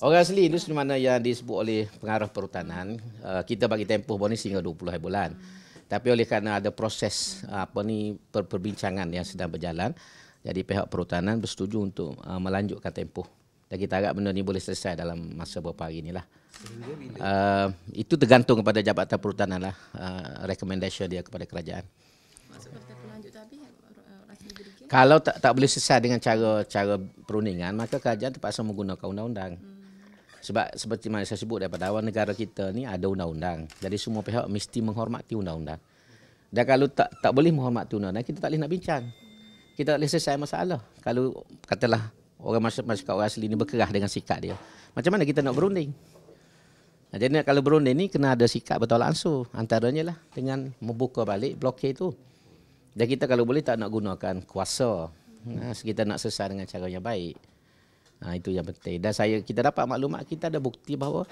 Orang asli itu sebenarnya yang disebut oleh pengarah perhutanan. Eh, kita bagi tempoh bonus sehingga 20 hari bulan. Tapi oleh kerana ada proses eh, apa ni per perbincangan yang sedang berjalan, jadi pihak perhutanan bersetuju untuk eh, melanjutkan tempoh. Dan kita harap benda ini boleh selesai dalam masa beberapa hari inilah. Uh, itu tergantung kepada Jabatan Perhutanan lah, uh, recommendation dia kepada kerajaan. Kalau tak, tak boleh selesai dengan cara cara perundingan, maka kerajaan terpaksa menggunakan undang-undang. Hmm sebab seperti mana saya sebut daripada awal negara kita ni ada undang-undang. Jadi semua pihak mesti menghormati undang-undang. Dan kalau tak tak boleh menghormati undang-undang, kita tak boleh nak bincang. Kita tak boleh selesai masalah. Kalau katalah orang masyarakat orang asli ni berkerah dengan sikap dia. Macam mana kita nak berunding? jadi kalau berunding ni kena ada sikap betul langsung antaranya lah dengan membuka balik blokir itu. Dan kita kalau boleh tak nak gunakan kuasa. Nah, kita nak selesai dengan cara yang baik. Ha, itu yang penting. Dan saya kita dapat maklumat kita ada bukti bahawa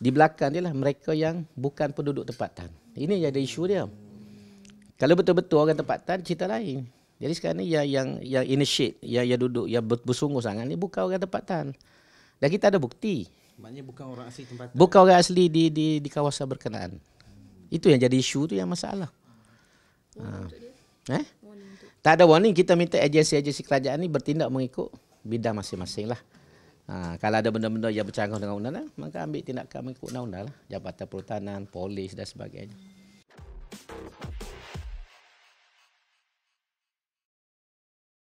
di belakang dia lah mereka yang bukan penduduk tempatan. Ini yang ada isu dia. Kalau betul-betul orang tempatan cerita lain. Jadi sekarang ni yang yang yang initiate, yang yang duduk, yang bersungguh sangat ni bukan orang tempatan. Dan kita ada bukti. Maknanya bukan orang asli tempatan. Bukan orang asli di di di kawasan berkenaan. Itu yang jadi isu tu yang masalah. Ha. Eh? Tak ada warning kita minta agensi-agensi kerajaan ni bertindak mengikut bidang masing-masing lah. Ha, kalau ada benda-benda yang bercanggah dengan undang-undang, maka ambil tindakan mengikut undang-undang lah. Jabatan Perhutanan, Polis dan sebagainya.